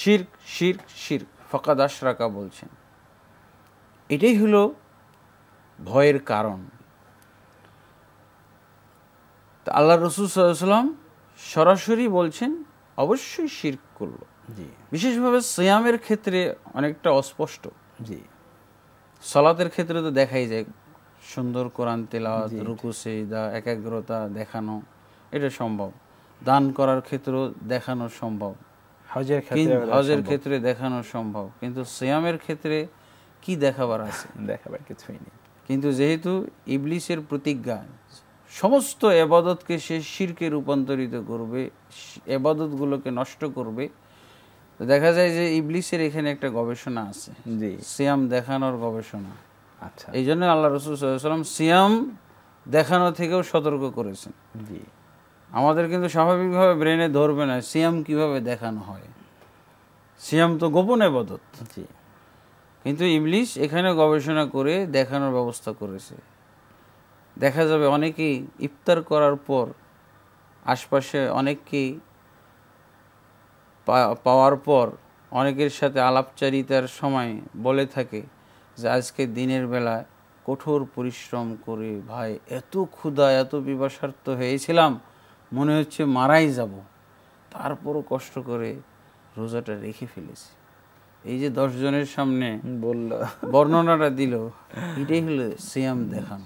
S5: শির্ক শির্ক শির্ক দাস রাখা বলছেন এটাই হলো ভয়ের কারণ তা আল্লাহ রসুল সাল্লাম সরাসরি বলছেন অবশ্যই শির করল জি বিশেষভাবে সিয়ামের ক্ষেত্রে অনেকটা অস্পষ্ট জি সলাতের ক্ষেত্রে তো দেখাই যায় সুন্দর কোরআন তেলা রুকু সেদা একাগ্রতা দেখানো এটা সম্ভব দান করার ক্ষেত্রেও দেখানো সম্ভব হজের ক্ষেত্রে হজের ক্ষেত্রে দেখানো সম্ভব কিন্তু সিয়ামের ক্ষেত্রে কি দেখাবার আছে দেখাবার কিছুই নেই কিন্তু যেহেতু ইবলিসের প্রতিজ্ঞা সমস্ত এবাদতকে সে শিরকে রূপান্তরিত করবে এবাদতগুলোকে নষ্ট করবে দেখা যায় যে ইবলিসের এখানে একটা গবেষণা আছে জি সিয়াম দেখানোর গবেষণা আচ্ছা এই জন্য আল্লাহ রসুলাম সিয়াম দেখানো থেকেও সতর্ক করেছেন জি আমাদের কিন্তু স্বাভাবিকভাবে ব্রেনে ধরবে না সিয়াম কিভাবে দেখানো হয় সিয়াম তো গোপন এবাদত জি কিন্তু ইবলিশ এখানে গবেষণা করে দেখানোর ব্যবস্থা করেছে দেখা যাবে অনেকেই ইফতার করার পর আশপাশে অনেককেই পাওয়ার পর অনেকের সাথে আলাপচারিতার সময় বলে থাকে যে আজকে দিনের বেলায় কঠোর পরিশ্রম করে ভাই এত ক্ষুধা এত বিবাসার্থ হয়েছিলাম মনে হচ্ছে মারাই যাব তারপরও কষ্ট করে রোজাটা রেখে ফেলেছি এই যে দশ জনের সামনে বলল বর্ণনাটা দিল এটাই হলো সিয়াম দেখানো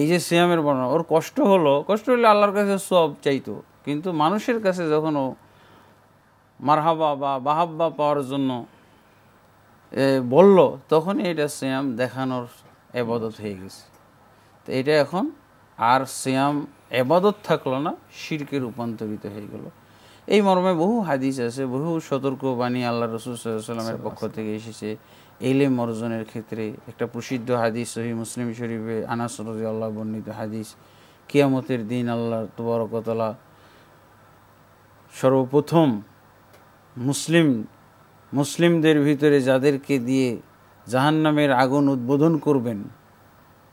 S5: এই যে সিয়ামের বর্ণনা ওর কষ্ট হলো কষ্ট হলে আল্লাহর কাছে সব চাইতো কিন্তু মানুষের কাছে যখন ও মারহাবা বা বাহাব্বা পাওয়ার জন্য বলল তখনই এটা সিয়াম দেখানোর এবাদত হয়ে গেছে তো এটা এখন আর সিয়াম এবাদত থাকলো না শিরকে রূপান্তরিত হয়ে গেলো এই মর্মে বহু হাদিস আছে বহু সতর্কবাণী আল্লাহ রসুল পক্ষ থেকে এসেছে এলে মর্জনের ক্ষেত্রে একটা প্রসিদ্ধ হাদিস সহি মুসলিম শরীফে আনাস রাজি আল্লাহ বর্ণিত হাদিস কিয়ামতের দিন আল্লাহ তবরকতলা সর্বপ্রথম মুসলিম মুসলিমদের ভিতরে যাদেরকে দিয়ে জাহান্নামের আগুন উদ্বোধন করবেন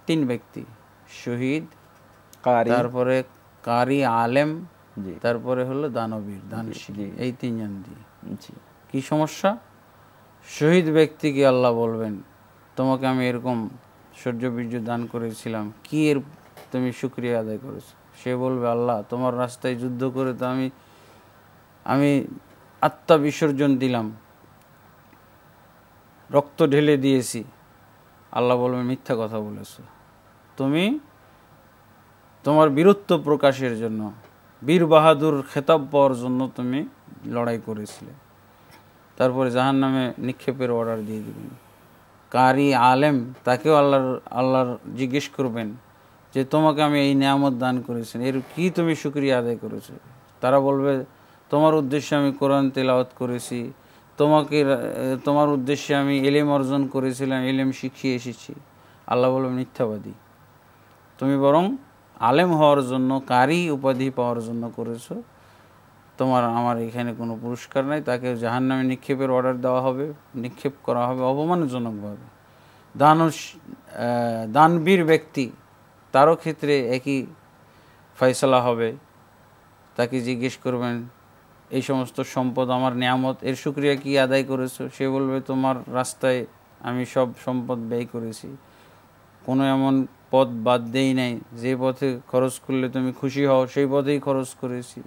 S5: তিন ব্যক্তি শহীদ তারপরে কারি আলেম তারপরে হলো দানবীর দানশীল এই তিনজন দিয়ে কি সমস্যা শহীদ ব্যক্তিকে আল্লাহ বলবেন তোমাকে আমি এরকম সূর্য বীর্য দান করেছিলাম কি এর তুমি সুক্রিয়া আদায় করেছো সে বলবে আল্লাহ তোমার রাস্তায় যুদ্ধ করে তো আমি আমি আত্মা বিসর্জন দিলাম রক্ত ঢেলে দিয়েছি আল্লাহ বলবে মিথ্যা কথা বলেছ তুমি তোমার বীরত্ব প্রকাশের জন্য বীর বাহাদুর খেতাব পাওয়ার জন্য তুমি লড়াই করেছিলে তারপরে জাহান নামে নিক্ষেপের অর্ডার দিয়ে দেবেন কারি আলেম তাকেও আল্লাহর আল্লাহর জিজ্ঞেস করবেন যে তোমাকে আমি এই নিয়ামত দান করেছেন এর কি তুমি সুক্রিয়া আদায় করেছো তারা বলবে তোমার উদ্দেশ্যে আমি কোরআন তেলাওয়াত করেছি তোমাকে তোমার উদ্দেশ্যে আমি এলেম অর্জন করেছিলাম এলেম শিখিয়ে এসেছি আল্লাহ বলবে মিথ্যাবাদী তুমি বরং আলেম হওয়ার জন্য কারি উপাধি পাওয়ার জন্য করেছ তোমার আমার এখানে কোনো পুরস্কার নাই তাকে জাহান নামে নিক্ষেপের অর্ডার দেওয়া হবে নিক্ষেপ করা হবে অপমানজনকভাবে দান দানবীর ব্যক্তি তারও ক্ষেত্রে একই ফয়সলা হবে তাকে জিজ্ঞেস করবেন এই সমস্ত সম্পদ আমার নিয়ামত এর সুক্রিয়া কি আদায় করেছো সে বলবে তোমার রাস্তায় আমি সব সম্পদ ব্যয় করেছি কোনো এমন পথ বাদ দেই নাই যে পথে খরচ করলে তুমি খুশি হও সেই পথেই খরচ করেছি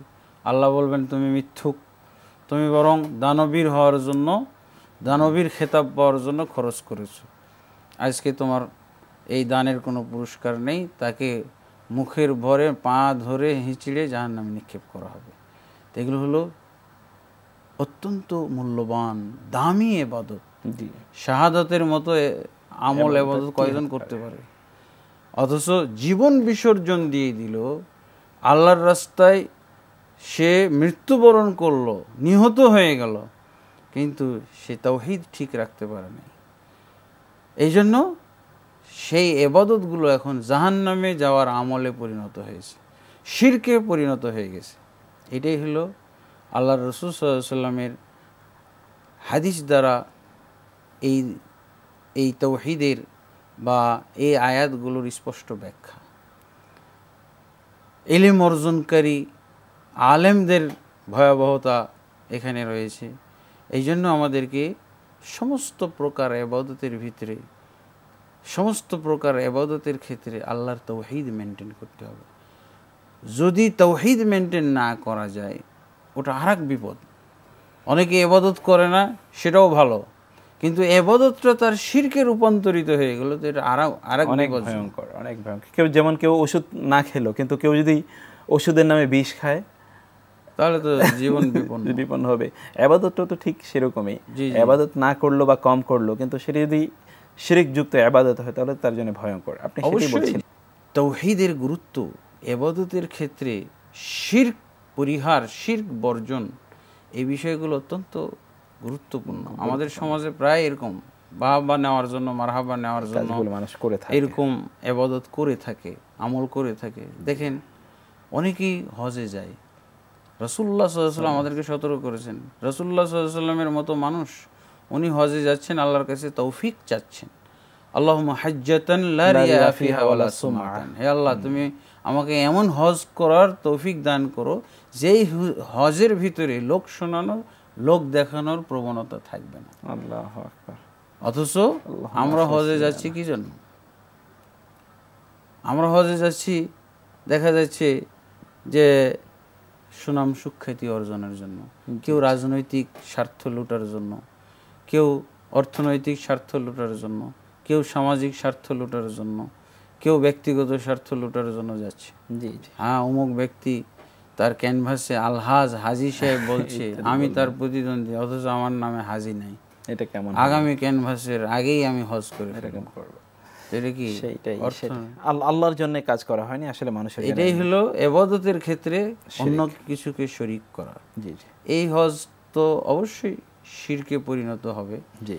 S5: আল্লাহ বলবেন তুমি মিথ্যুক তুমি বরং দানবীর হওয়ার জন্য দানবীর খেতাব পাওয়ার জন্য খরচ করেছ আজকে তোমার এই দানের কোনো পুরস্কার নেই তাকে মুখের ভরে পা ধরে হিঁচড়ে জাহার নামে নিক্ষেপ করা হবে এগুলো হলো অত্যন্ত মূল্যবান দামি এবাদত শাহাদতের মতো আমল এবাদত কয়জন করতে পারে অথচ জীবন বিসর্জন দিয়ে দিল আল্লাহর রাস্তায় সে মৃত্যুবরণ করলো নিহত হয়ে গেল কিন্তু সে তাওহিদ ঠিক রাখতে পারে নাই এই জন্য সেই এবাদতগুলো এখন জাহান নামে যাওয়ার আমলে পরিণত হয়েছে শিরকে পরিণত হয়ে গেছে এটাই হলো আল্লাহ রসুল সাল্লামের হাদিস দ্বারা এই এই তৌহিদের বা এই আয়াতগুলোর স্পষ্ট ব্যাখ্যা এলিম অর্জনকারী আলেমদের ভয়াবহতা এখানে রয়েছে এই জন্য আমাদেরকে সমস্ত প্রকার এবাদতের ভিতরে সমস্ত প্রকার এবাদতের ক্ষেত্রে আল্লাহর তৌহিদ মেনটেন করতে হবে যদি তৌহিদ মেনটেন না করা যায় ওটা আর বিপদ অনেকে এবাদত করে না সেটাও ভালো কিন্তু এবাদতটা তার শিরকে রূপান্তরিত হয়ে গেল তো এটা আরও আর অনেক ভয়ঙ্কর
S2: অনেক ভয়ঙ্কর কেউ যেমন কেউ ওষুধ না খেলো কিন্তু কেউ যদি ওষুধের নামে বিষ খায় তাহলে তো জীবন বিপন্ন বিপন্ন হবে আবাদতটা তো ঠিক সেরকমই আবাদত না করলো বা কম করলো কিন্তু সেটা যদি শিরিক যুক্ত আবাদত হয় তাহলে তার জন্য ভয়ঙ্কর আপনি সেটাই বলছেন তৌহিদের গুরুত্ব এবাদতের ক্ষেত্রে
S5: শির পরিহার শির বর্জন এই বিষয়গুলো অত্যন্ত গুরুত্বপূর্ণ আমাদের সমাজে প্রায় এরকম বাহাবা নেওয়ার জন্য মারহাবা নেওয়ার জন্য
S2: মানুষ করে থাকে এরকম
S5: এবাদত করে থাকে আমল করে থাকে দেখেন অনেকেই হজে যায় রসুল্লা সাল্লাম হ্যাঁ। আমাদেরকে সতর্ক করেছেন রসুল্লা সাল্লামের মতো মানুষ উনি হজে যাচ্ছেন আল্লাহর কাছে তৌফিক চাচ্ছেন আল্লাহ হাজ্জাতান হে আল্লাহ তুমি আমাকে এমন হজ করার তৌফিক দান করো যেই হজের ভিতরে লোক শোনানোর লোক দেখানোর প্রবণতা থাকবে না অথচ আমরা হজে যাচ্ছি কি জন্য আমরা হজে যাচ্ছি দেখা যাচ্ছে যে সুনাম সুখ্যাতি অর্জনের জন্য কেউ রাজনৈতিক স্বার্থ লুটার জন্য কেউ অর্থনৈতিক স্বার্থ লুটার জন্য কেউ সামাজিক স্বার্থ লুটার জন্য কেউ ব্যক্তিগত স্বার্থ লুটার জন্য যাচ্ছে হ্যাঁ অমুক ব্যক্তি তার ক্যানভাসে আলহাজ হাজি সাহেব বলছে আমি তার প্রতিদ্বন্দ্বী অথচ আমার নামে হাজি নাই এটা কেমন আগামী ক্যানভাসের আগেই আমি হজ করে এরকম করবো
S2: আল্লাহর জন্য কাজ করা হয়নি আসলে মানুষের এটাই
S5: হলো এবাদতের ক্ষেত্রে অন্য কিছুকে শরিক করা এই হজ তো অবশ্যই শিরকে পরিণত হবে জি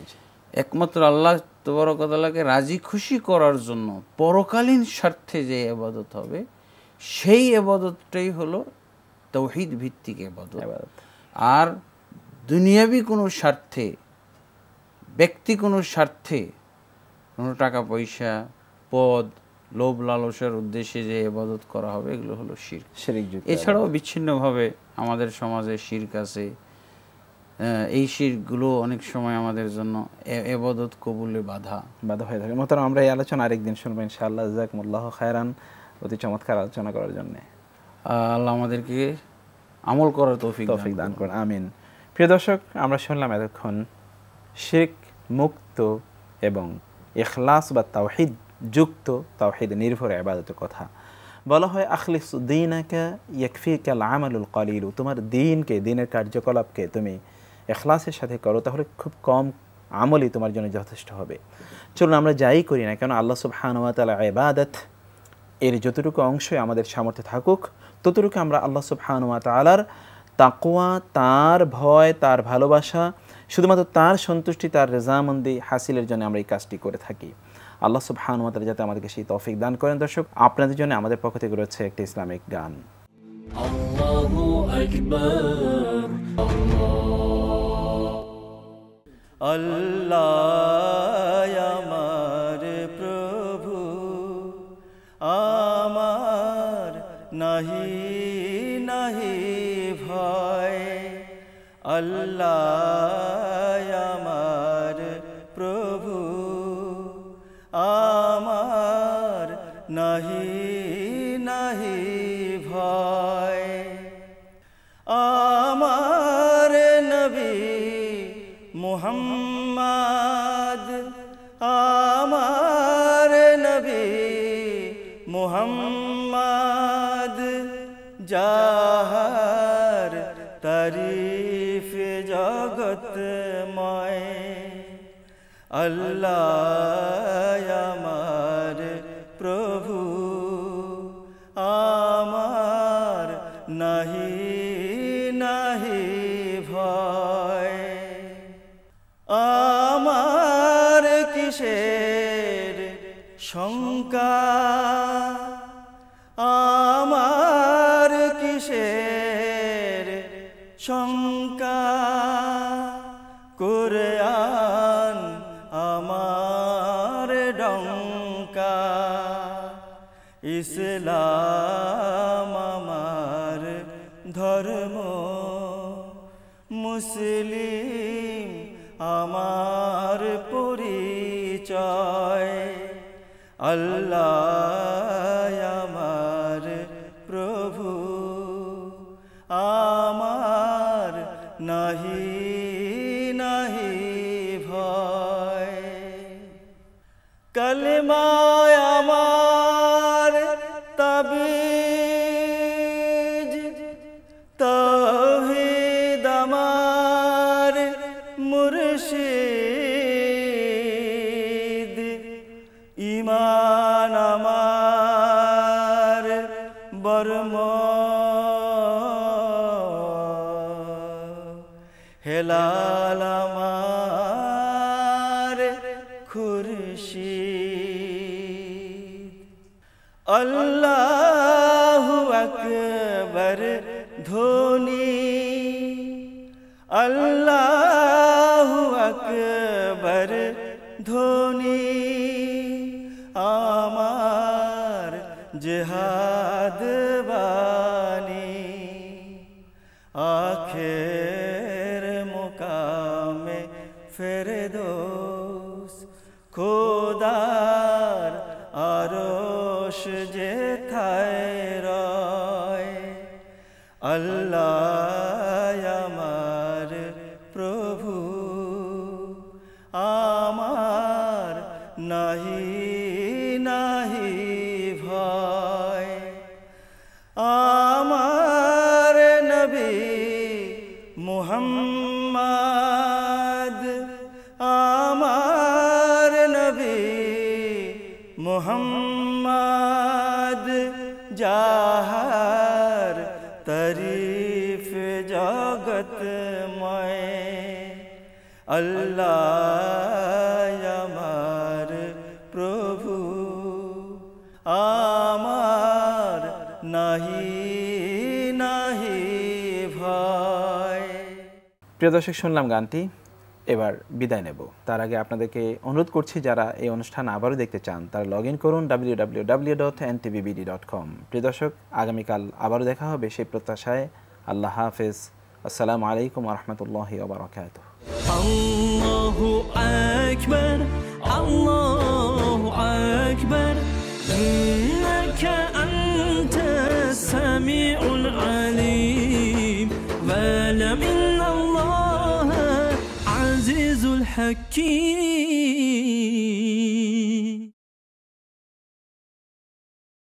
S5: একমাত্র আল্লাহ তবরকতালাকে রাজি খুশি করার জন্য পরকালীন স্বার্থে যে এবাদত হবে সেই এবাদতটাই হলো তৌহিদ ভিত্তিক এবাদত আর দুনিয়াবি কোনো স্বার্থে ব্যক্তি কোনো স্বার্থে কোনো টাকা পয়সা পদ লোভ লালসার উদ্দেশ্যে যে এবাদত করা হবে এগুলো হলো শির এছাড়াও বিচ্ছিন্নভাবে আমাদের সমাজে শির্ক আছে এই শিরগুলো
S2: অনেক সময় আমাদের জন্য এবাদত কবুলে বাধা বাধা হয়ে থাকে মতো আমরা এই আলোচনা আরেকদিন শুনবো ইনশাআল্লাহ জাকমুল্লাহ খায়রান অতি চমৎকার আলোচনা করার জন্যে আল্লাহ আমাদেরকে আমল করার তৌফিক তৌফিক দান করুন আমিন প্রিয় দর্শক আমরা শুনলাম এতক্ষণ শিখ মুক্ত এবং এখলাস বা তাওহিদ যুক্ত তাওহিদ নির্ভর আবাদতের কথা বলা হয় আখলিস দিন একা ইয়কফি কাল আমলুল কলিলু তোমার দিনকে দিনের কার্যকলাপকে তুমি এখলাসের সাথে করো তাহলে খুব কম আমলই তোমার জন্য যথেষ্ট হবে চলুন আমরা যাই করি না কেন আল্লাহ সুবহানুয়া তালা আবাদত এর যতটুকু অংশই আমাদের সামর্থ্য থাকুক ততটুকু আমরা আল্লাহ সুবহানুয়া তালার তাকুয়া তার ভয় তার ভালোবাসা শুধুমাত্র তার সন্তুষ্টি তার রেজামন্দি হাসিলের জন্য আমরা এই কাজটি করে থাকি আল্লাহ সুবহানুয়া তালা যাতে আমাদেরকে সেই তফিক দান করেন দর্শক আপনাদের জন্য আমাদের পক্ষ থেকে রয়েছে একটি ইসলামিক গান
S1: আল্লাহ আমার প্রভু আমার নাহি আল্লাহ আমার প্রভু আমার নাহি Allah প্রভু আমার নাহি आमार नहीं
S2: প্রিয় দর্শক শুনলাম গানটি এবার বিদায় নেব তার আগে আপনাদেরকে অনুরোধ করছি যারা এই অনুষ্ঠান আবারও দেখতে চান তারা লগ ইন করুন W W dot N dot com প্রিয় দর্শক আগামীকাল আবারও দেখা হবে সেই প্রত্যাশায় আল্লাহ হাফেজ আসসালামু আলাইকুম আহমতুল্লাহ আবার
S1: الله أكبر الله
S3: حكيم